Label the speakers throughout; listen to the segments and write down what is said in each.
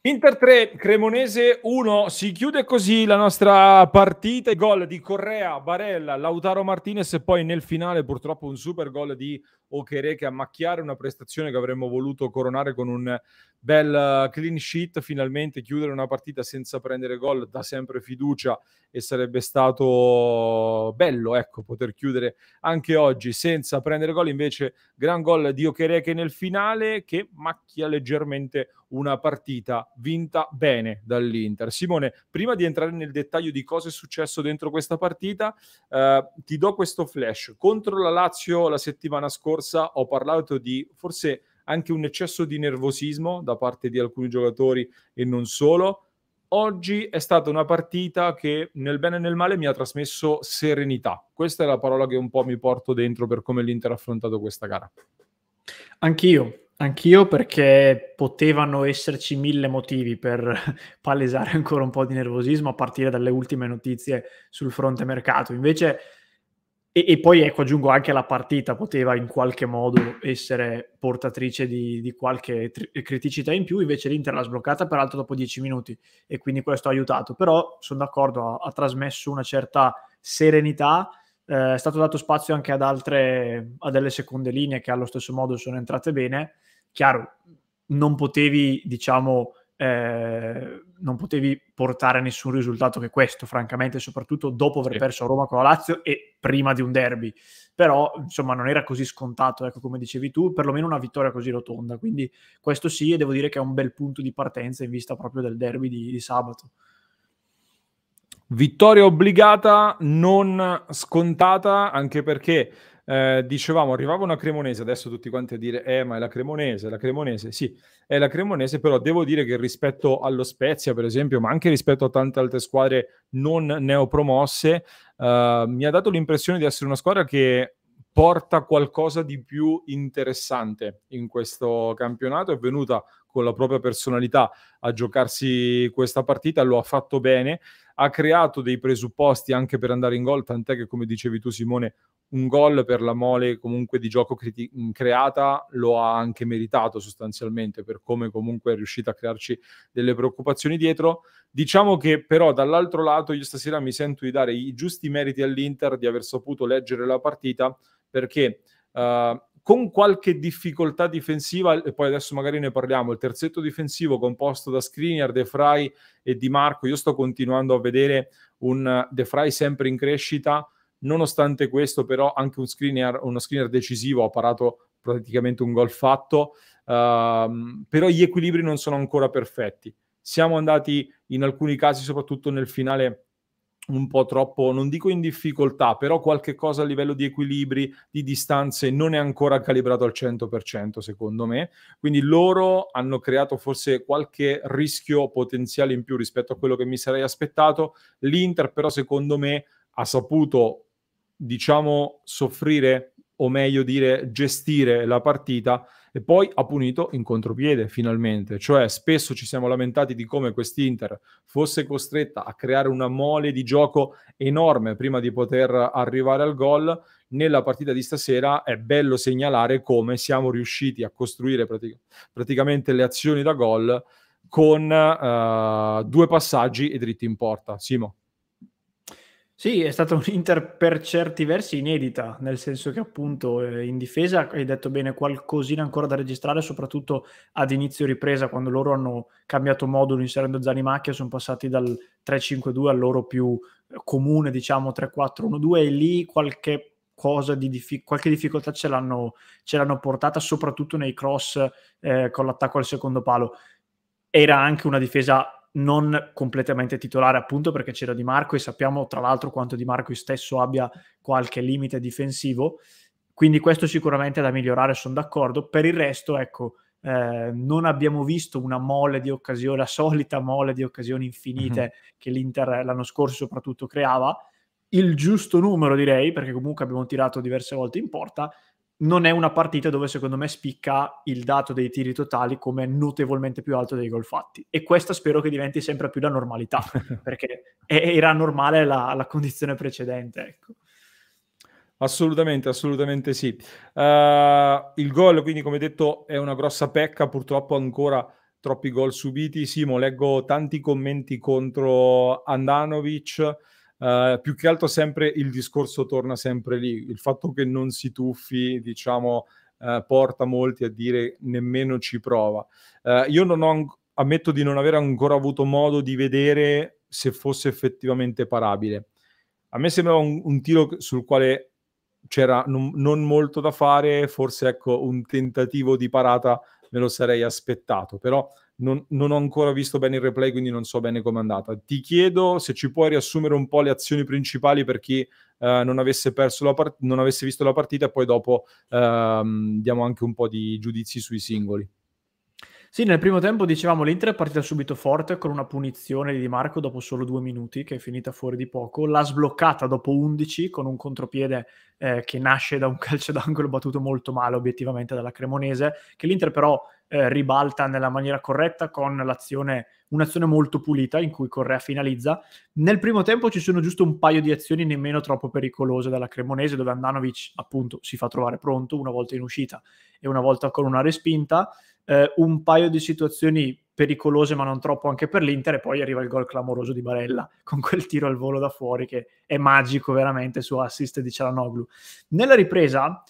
Speaker 1: Inter 3, Cremonese 1, si chiude così la nostra partita, gol di Correa, Barella, Lautaro Martinez e poi nel finale purtroppo un super gol di o Chereke a macchiare una prestazione che avremmo voluto coronare con un bel eh, clean sheet, finalmente chiudere una partita senza prendere gol dà sempre fiducia e sarebbe stato bello ecco, poter chiudere anche oggi senza prendere gol, invece gran gol di Okereke nel finale che macchia leggermente una partita vinta bene dall'Inter. Simone, prima di entrare nel dettaglio di cosa è successo dentro questa partita, eh, ti do questo flash. Contro la Lazio la settimana scorsa scorsa ho parlato di forse anche un eccesso di nervosismo da parte di alcuni giocatori e non solo. Oggi è stata una partita che nel bene e nel male mi ha trasmesso serenità. Questa è la parola che un po' mi porto dentro per come l'Inter ha affrontato questa gara.
Speaker 2: Anch'io, anch'io perché potevano esserci mille motivi per palesare ancora un po' di nervosismo a partire dalle ultime notizie sul fronte mercato. Invece e, e, poi ecco, aggiungo anche la partita poteva in qualche modo essere portatrice di, di qualche tri- criticità in più, invece l'Inter l'ha sbloccata peraltro dopo dieci minuti e quindi questo ha aiutato, però sono d'accordo, ha, ha trasmesso una certa serenità, eh, è stato dato spazio anche ad altre, a delle seconde linee che allo stesso modo sono entrate bene, chiaro, non potevi diciamo eh, non potevi portare nessun risultato che questo, francamente, soprattutto dopo aver perso a Roma con la Lazio e prima di un derby. Però, insomma, non era così scontato, ecco, come dicevi tu, perlomeno una vittoria così rotonda. Quindi questo sì, e devo dire che è un bel punto di partenza in vista proprio del derby di, di sabato.
Speaker 1: Vittoria obbligata, non scontata, anche perché eh, dicevamo, arrivava una Cremonese, adesso tutti quanti a dire, eh ma è la Cremonese, è la Cremonese, sì, è la Cremonese, però devo dire che rispetto allo Spezia, per esempio, ma anche rispetto a tante altre squadre non neopromosse, eh, mi ha dato l'impressione di essere una squadra che porta qualcosa di più interessante in questo campionato, è venuta con la propria personalità a giocarsi questa partita, lo ha fatto bene, ha creato dei presupposti anche per andare in gol, tant'è che come dicevi tu Simone un gol per la mole comunque di gioco criti- creata lo ha anche meritato sostanzialmente per come comunque è riuscito a crearci delle preoccupazioni dietro. Diciamo che però dall'altro lato io stasera mi sento di dare i giusti meriti all'Inter di aver saputo leggere la partita perché uh, con qualche difficoltà difensiva, e poi adesso magari ne parliamo, il terzetto difensivo composto da Skriniar, De Frey e Di Marco, io sto continuando a vedere un De Frey sempre in crescita Nonostante questo, però, anche un screener, uno screener decisivo ha parato praticamente un gol fatto. Uh, però gli equilibri non sono ancora perfetti. Siamo andati in alcuni casi, soprattutto nel finale, un po' troppo, non dico in difficoltà, però qualche cosa a livello di equilibri, di distanze, non è ancora calibrato al 100% secondo me. Quindi loro hanno creato forse qualche rischio potenziale in più rispetto a quello che mi sarei aspettato. L'Inter però secondo me ha saputo diciamo, soffrire o meglio dire gestire la partita e poi ha punito in contropiede finalmente, cioè spesso ci siamo lamentati di come quest'Inter fosse costretta a creare una mole di gioco enorme prima di poter arrivare al gol, nella partita di stasera è bello segnalare come siamo riusciti a costruire pratic- praticamente le azioni da gol con uh, due passaggi e dritti in porta. Simo.
Speaker 2: Sì, è stata un'Inter per certi versi inedita, nel senso che appunto eh, in difesa hai detto bene qualcosina ancora da registrare, soprattutto ad inizio ripresa, quando loro hanno cambiato modulo inserendo Macchia, sono passati dal 3-5-2 al loro più eh, comune, diciamo 3-4-1-2 e lì qualche cosa di difi- qualche difficoltà ce l'hanno, ce l'hanno, portata, soprattutto nei cross eh, con l'attacco al secondo palo. Era anche una difesa non completamente titolare appunto perché c'era Di Marco e sappiamo tra l'altro quanto Di Marco stesso abbia qualche limite difensivo, quindi questo sicuramente è da migliorare, sono d'accordo. Per il resto, ecco, eh, non abbiamo visto una mole di occasioni, la solita mole di occasioni infinite mm-hmm. che l'Inter l'anno scorso soprattutto creava, il giusto numero direi, perché comunque abbiamo tirato diverse volte in porta, non è una partita dove secondo me spicca il dato dei tiri totali come notevolmente più alto dei gol fatti. E questa spero che diventi sempre più la normalità, perché era normale la, la condizione precedente.
Speaker 1: Ecco. Assolutamente, assolutamente sì. Uh, il gol, quindi, come detto, è una grossa pecca, purtroppo ancora troppi gol subiti. Simo, leggo tanti commenti contro Andanovic. Eh, più che altro sempre il discorso torna sempre lì, il fatto che non si tuffi, diciamo, uh, porta molti a dire nemmeno ci prova. Uh, io non ho, ammetto di non aver ancora avuto modo di vedere se fosse effettivamente parabile. A me sembrava un, un tiro sul quale c'era non, non molto da fare, forse ecco un tentativo di parata me lo sarei aspettato, però non, non, ho ancora visto bene il replay, quindi non so bene com'è andata. Ti chiedo se ci puoi riassumere un po' le azioni principali per chi eh, non, avesse part- non, avesse visto la partita e poi dopo ehm, diamo anche un po' di giudizi sui singoli. Sì, nel primo
Speaker 2: tempo dicevamo l'Inter è partita subito forte con una punizione di Di Marco dopo solo due minuti che è finita fuori di poco, l'ha sbloccata dopo 11 con un contropiede eh, che nasce da un calcio d'angolo battuto molto male obiettivamente dalla Cremonese, che l'Inter però eh, ribalta nella maniera corretta con l'azione, un'azione molto pulita in cui Correa finalizza. Nel primo tempo ci sono giusto un paio di azioni nemmeno troppo pericolose dalla Cremonese, dove Andanovic appunto si fa trovare pronto una volta in uscita e una volta con una respinta. Eh, un paio di situazioni pericolose ma non troppo anche per l'Inter e poi arriva il gol clamoroso di Barella con quel tiro al volo da fuori che è magico veramente su assist di Cialanoglu. Nella ripresa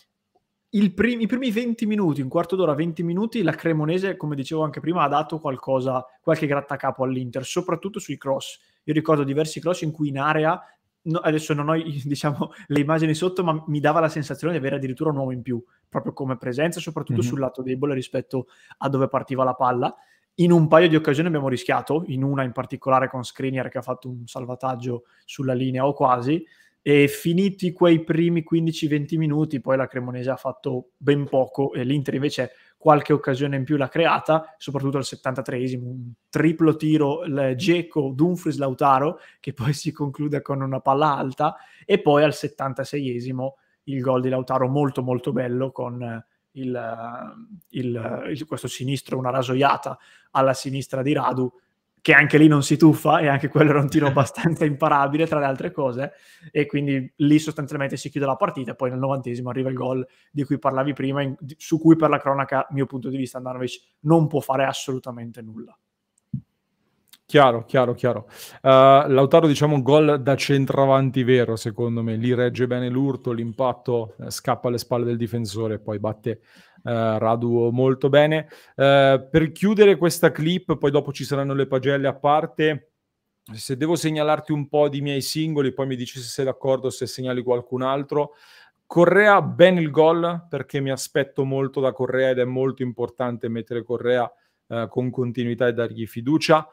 Speaker 2: prim- i primi 20 minuti, un quarto d'ora, 20 minuti, la Cremonese, come dicevo anche prima, ha dato qualcosa, qualche grattacapo all'Inter, soprattutto sui cross. Io ricordo diversi cross in cui in area, no, adesso non ho diciamo, le immagini sotto, ma mi dava la sensazione di avere addirittura un uomo in più, proprio come presenza, soprattutto mm-hmm. sul lato debole rispetto a dove partiva la palla. In un paio di occasioni abbiamo rischiato, in una in particolare con Skriniar che ha fatto un salvataggio sulla linea o quasi, e finiti quei primi 15-20 minuti, poi la Cremonese ha fatto ben poco e l'Inter invece qualche occasione in più l'ha creata, soprattutto al 73esimo, un triplo tiro Geco, Dumfries, Lautaro, che poi si conclude con una palla alta, e poi al 76esimo il gol di Lautaro molto molto bello con il, il, il, questo sinistro, una rasoiata alla sinistra di Radu, che anche lì non si tuffa e anche quello era un tiro abbastanza imparabile tra le altre cose e quindi lì sostanzialmente si chiude la partita poi nel novantesimo arriva il gol di cui parlavi prima in, su cui per la cronaca mio punto di vista Andanovic non può fare assolutamente nulla
Speaker 1: Chiaro, chiaro, chiaro. Uh, Lautaro, diciamo, gol da centravanti vero, secondo me. Lì regge bene l'urto, l'impatto eh, scappa alle spalle del difensore e poi batte eh, Radu molto bene. Uh, per chiudere questa clip, poi dopo ci saranno le pagelle a parte. Se devo segnalarti un po' di miei singoli, poi mi dici se sei d'accordo o se segnali qualcun altro. Correa, bene il gol, perché mi aspetto molto da Correa ed è molto importante mettere Correa eh, con continuità e dargli fiducia.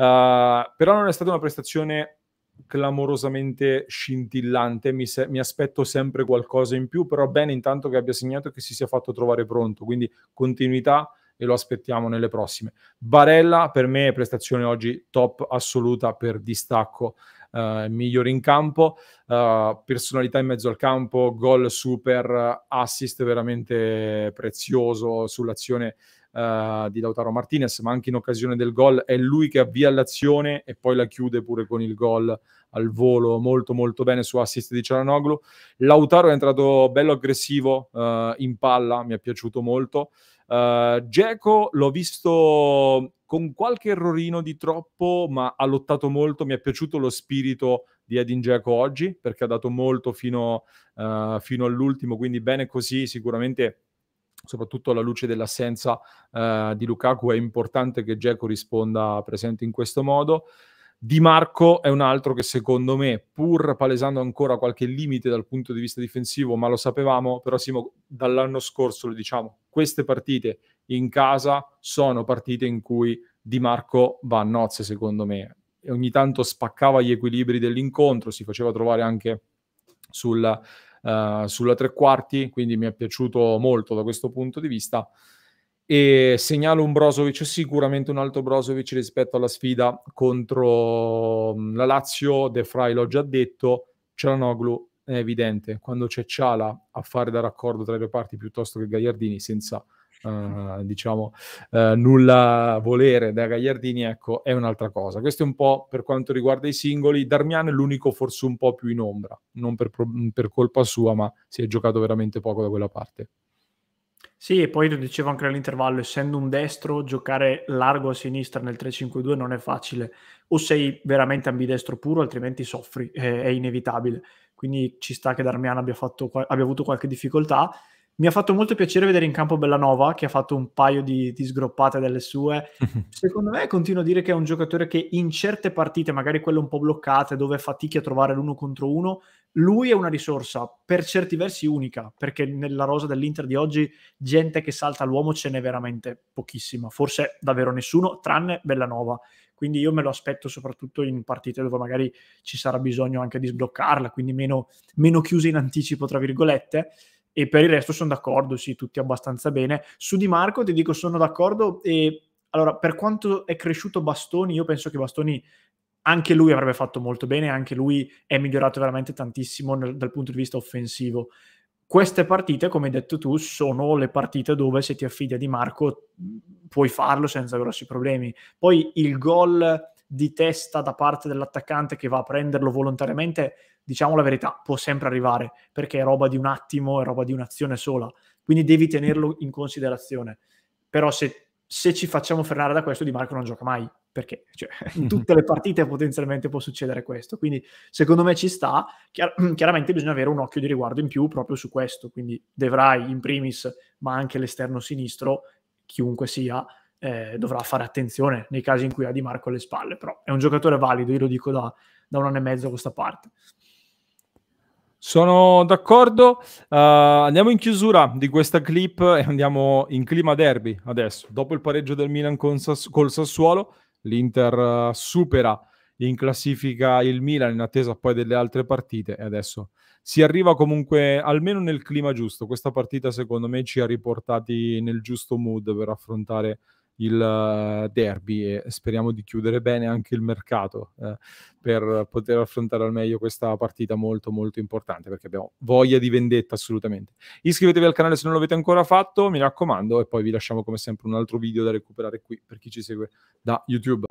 Speaker 1: Uh, però non è stata una prestazione clamorosamente scintillante, mi, se- mi, aspetto sempre qualcosa in più, però bene intanto che abbia segnato e che si sia fatto trovare pronto, quindi continuità e lo aspettiamo nelle prossime. Barella per me prestazione oggi top assoluta per distacco eh, migliore in campo, eh, personalità in mezzo al campo, gol super, assist veramente prezioso sull'azione Uh, di Lautaro Martinez, ma anche in occasione del gol è lui che avvia l'azione e poi la chiude pure con il gol al volo molto molto bene su assist di Cialanoglu. Lautaro è entrato bello aggressivo uh, in palla, mi è piaciuto molto. Uh, l'ho visto con qualche errorino di troppo, ma ha lottato molto. Mi è piaciuto lo spirito di Edin Dzeko oggi perché ha dato molto fino, uh, fino, all'ultimo, quindi bene così sicuramente soprattutto alla luce dell'assenza uh, di Lukaku è importante che Dzeko risponda presente in questo modo. Di Marco è un altro che secondo me, pur palesando ancora qualche limite dal punto di vista difensivo, ma lo sapevamo, però Simo, dall'anno scorso lo diciamo, queste partite in casa sono partite in cui Di Marco va a nozze, secondo me. E ogni tanto spaccava gli equilibri dell'incontro, si faceva trovare anche sul, uh, sulla tre quarti, quindi mi è piaciuto molto da questo punto di vista e segnalo un Brozovic sicuramente un altro Brozovic rispetto alla sfida contro mm, la Lazio De Frey l'ho già detto Cialanoglu è evidente quando c'è Ciala a fare da raccordo tra le due parti piuttosto che Gagliardini senza Uh, diciamo uh, nulla volere da Gagliardini, ecco, è un'altra cosa. Questo è un po' per quanto riguarda i singoli. Darmian è l'unico forse un po' più in ombra, non per, per colpa sua, ma si è giocato veramente poco da quella parte.
Speaker 2: Sì, e poi lo dicevo anche all'intervallo, essendo un destro, giocare largo a sinistra nel 3-5-2 non è facile. O sei veramente ambidestro puro, altrimenti soffri, è, eh, è inevitabile. Quindi ci sta che Darmian abbia, fatto, abbia avuto qualche difficoltà mi ha fatto molto piacere vedere in campo Bellanova che ha fatto un paio di, di sgroppate delle sue. Secondo me continuo a dire che è un giocatore che in certe partite, magari quelle un po' bloccate, dove fatichi a trovare l'uno contro uno, lui è una risorsa per certi versi unica, perché nella rosa dell'Inter di oggi gente che salta all'uomo ce n'è veramente pochissima, forse davvero nessuno, tranne Bellanova. Quindi io me lo aspetto soprattutto in partite dove magari ci sarà bisogno anche di sbloccarla, quindi meno, meno chiuse in anticipo, tra virgolette. E per il resto sono d'accordo, sì, tutti abbastanza bene. Su Di Marco ti dico sono d'accordo e allora per quanto è cresciuto Bastoni, io penso che Bastoni anche lui avrebbe fatto molto bene, anche lui è migliorato veramente tantissimo nel, dal punto di vista offensivo. Queste partite, come hai detto tu, sono le partite dove se ti affidi a Di Marco puoi farlo senza grossi problemi. Poi il gol di testa da parte dell'attaccante che va a prenderlo volontariamente, diciamo la verità, può sempre arrivare perché è roba di un attimo, è roba di un'azione sola. Quindi devi tenerlo in considerazione. Però se, se ci facciamo frenare da questo, Di Marco non gioca mai perché cioè, in tutte le partite potenzialmente può succedere questo. Quindi secondo me ci sta. Chiar- chiaramente bisogna avere un occhio di riguardo in più proprio su questo. Quindi Devrai in primis, ma anche l'esterno sinistro, chiunque sia, eh, dovrà fare attenzione nei casi in cui ha Di Marco alle spalle, però è un giocatore valido, io lo dico da, da un anno e mezzo a questa parte.
Speaker 1: Sono d'accordo, uh, andiamo in chiusura di questa clip e andiamo in clima derby adesso. Dopo il pareggio del Milan Sass- col Sassuolo, l'Inter uh, supera in classifica il Milan in attesa poi delle altre partite e adesso si arriva comunque almeno nel clima giusto. Questa partita secondo me ci ha riportati nel giusto mood per affrontare il eh, derby e speriamo di chiudere bene anche il mercato eh, per poter affrontare al meglio questa partita molto molto importante perché abbiamo voglia di vendetta assolutamente. Iscrivetevi al canale se non l'avete ancora fatto, mi raccomando, e poi vi lasciamo come sempre un altro video da recuperare qui per chi ci segue da YouTube.